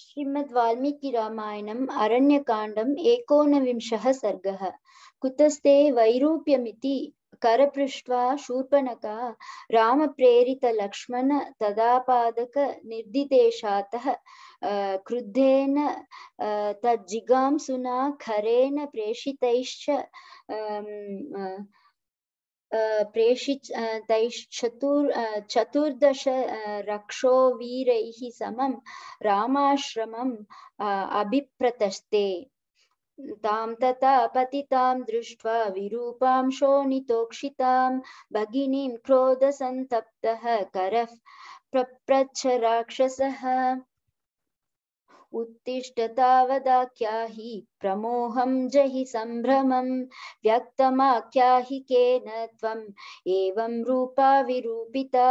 श्रीमद्वाल्मीकिरामायणम् अरण्यकाण्डम् एकोनविंशः सर्गः कुतस्ते वैरूप्यमिति करपृष्ट्वा शूर्पणका रामप्रेरितलक्ष्मण तदापादकनिर्दिदेशातः क्रुद्धेन तज्जिगांसुना खरेण प्रेषितैश्च प्रेषिच तैश्चतुर् चतुर्दश रक्षो वीरैः समं रामाश्रमम् अभिप्रतस्ते तां तथा पतितां दृष्ट्वा विरूपां शोणितोक्षितां भगिनीं क्रोधसन्तप्तः करः प्रप्रच्छ राक्षसः उत्तिष्ठतावदाख्याहि प्रमोहं जहि सम्भ्रमं व्यक्तमाख्याहि केन त्वम् एवं रूपा विरूपिता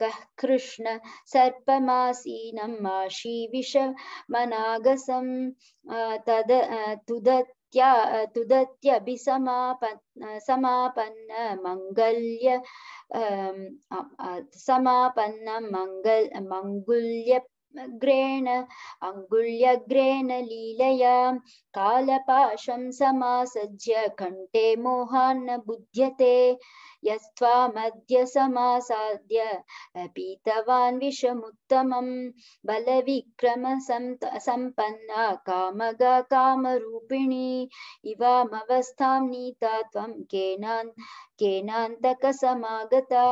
कः कृष्ण सर्पमासीनम् आशीविष मनागसं तद तुदत् तुदत्यभिसमापन्न मङ्गल्य समापन्न मङ्गल मङ्गुल्य ग्रेण अङ्गुल्यग्रेण लीलया कालपाशं समासज्य कण्ठे मोहान्न बुध्यते यस्त्वामद्य समासाद्य पीतवान् बलविक्रम संपन्ना कामगा कामरूपिणी इवामवस्थां नीता त्वं केनान् केनान्तकसमागता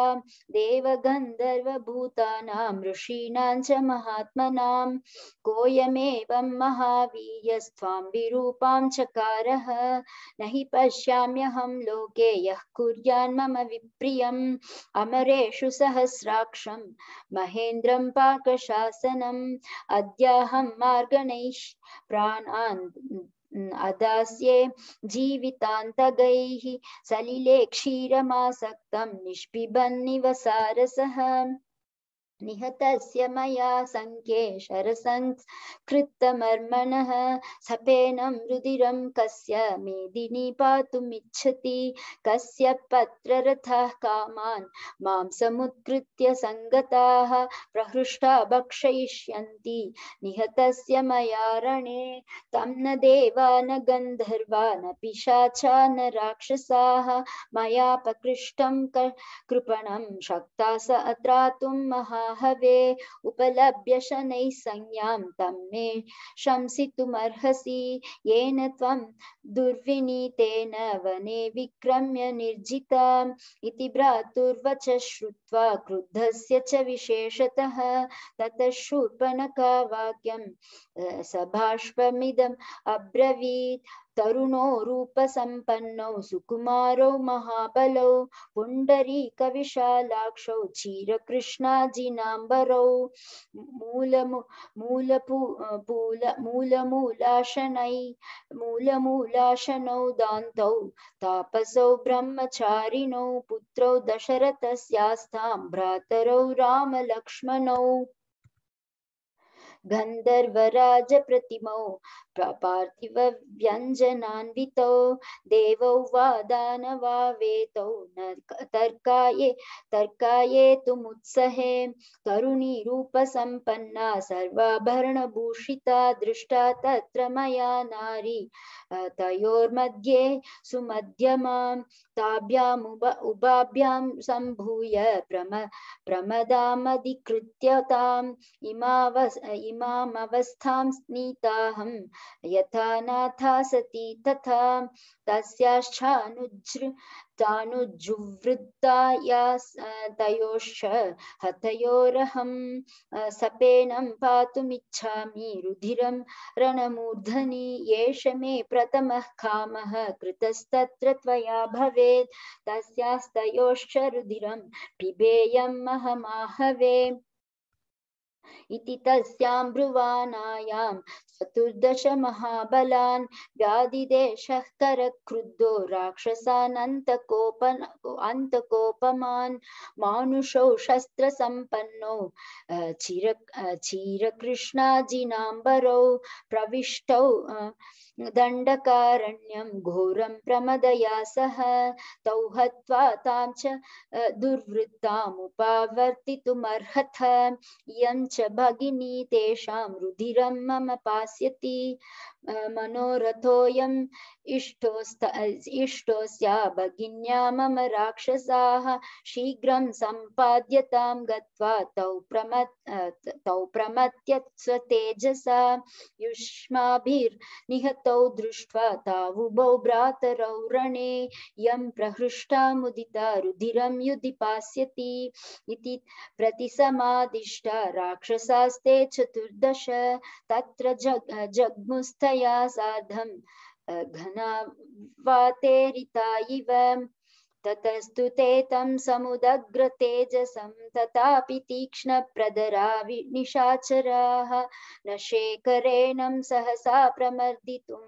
देवगन्धर्वभूतानां ऋषीणां च महात्मनां कोऽयमेवं महावीयस्त्वां विरूपां चकारः न हि पश्याम्यहं लोके यः विप्रियम् अमरेषु सहस्राक्षं महेन्द्रं पाकशासनम् अद्याहं मार्गणैः प्राणान् अदास्ये जीवितान्तगैः सलिले क्षीरमासक्तं निष्पिबन्निव सारसः निहतस्य मया सङ्ख्ये शरसङ्कृतमर्मणः सपेनं रुधिरं कस्य मेदिनी पातुमिच्छति कस्य पत्ररथः कामान् मां समुत्कृत्य सङ्गताः प्रहृष्टा भक्षयिष्यन्ति निहतस्य मया रणे तं न देवा न गन्धर्वा न पिशाचा न राक्षसाः मया कृपण कृपणं शक्ता स अत्रातुं महा बाहवे उपलभ्य शनैः संज्ञां तं मे शंसितुमर्हसि येन त्वं दुर्विनीतेन वने विक्रम्य निर्जिताम् इति भ्रातुर्वच श्रुत्वा क्रुद्धस्य च विशेषतः ततः शूर्पणका वाक्यं सभाष्पमिदम् अब्रवीत् तरुणो रूपसम्पन्नौ सुकुमारौ महाबलौ पुण्डरीकविशालाक्षौ क्षीरकृष्णाजिनाम्बरौ मूलमु मूलपू मूलमूलाशनै मूलमूलाशनौ दान्तौ तापसौ ब्रह्मचारिणौ पुत्रौ दशरथस्यास्तां भ्रातरौ रामलक्ष्मणौ प्रतिमौ प्रपार्थिव व्यञ्जनान्वितौ देवौ वा दानवा वेतौ तर्काये तर्काये तु मुत्सहे तरुणीरूपसम्पन्ना सर्वाभरणभूषिता दृष्टा तत्र मया नारी तयोर्मध्ये सुमध्यमां ताभ्यामुब उभाभ्यां सम्भूय प्रम प्रमदामधिकृत्य ताम् इमावस् इमामवस्थां स्नीताहम् यथा नाथा सती तथा तस्याश्चानुज्र या तयोश्च हतयोरहं सपेनं पातुमिच्छामि रुधिरं रणमूर्धनि एष मे प्रथमः कामः कृतस्तत्र त्वया भवेत् तस्यास्तयोश्च रुधिरं पिबेयम् अहमाहवे इति तस्यां ब्रुवानायां चतुर्दशमहाबलान् व्याधिदेशः करक्रुद्धो राक्षसानन्तकोपन अन्तकोपमान् मानुषौ शस्त्रसम्पन्नौ चिर चीरकृष्णाजिनाम्बरौ प्रविष्टौ दण्डकारण्यं घोरं प्रमदया सह तौ हत्वा तां च दुर्वृत्तामुपावर्तितुमर्हथ यं च भगिनी तेषां रुधिरं मम पास्यति मनोरथोऽयम् इष्टोस्त इष्टोऽस्या भगिन्या मम राक्षसाः शीघ्रं सम्पाद्यतां गत्वा तौ प्रमत् तौ प्रमत्यत्स्वतेजसा स्वतेजसा युष्माभिर्निहतो तौ दृष्ट्वा तावुभौ भ्रातरौ रणे यं प्रहृष्टा मुदिता रुधिरं युधि पास्यति इति प्रतिसमादिष्टा राक्षसास्ते चतुर्दश तत्र जग जग्मुस्तया सार्धं घनावातेरिता इव ततस्तु ते तं समुदग्रतेजसं तथापि तीक्ष्णप्रदरा निशाचराः न शेखरेणं सहसा प्रमर्दितुं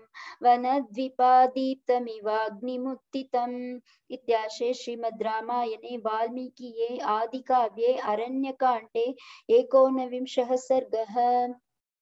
वनद्विपादीप्तमिवाग्निमुत्थितम् इत्याशे श्रीमद् रामायणे वाल्मीकिये आदिकाव्ये अरण्यकाण्डे एकोनविंशः सर्गः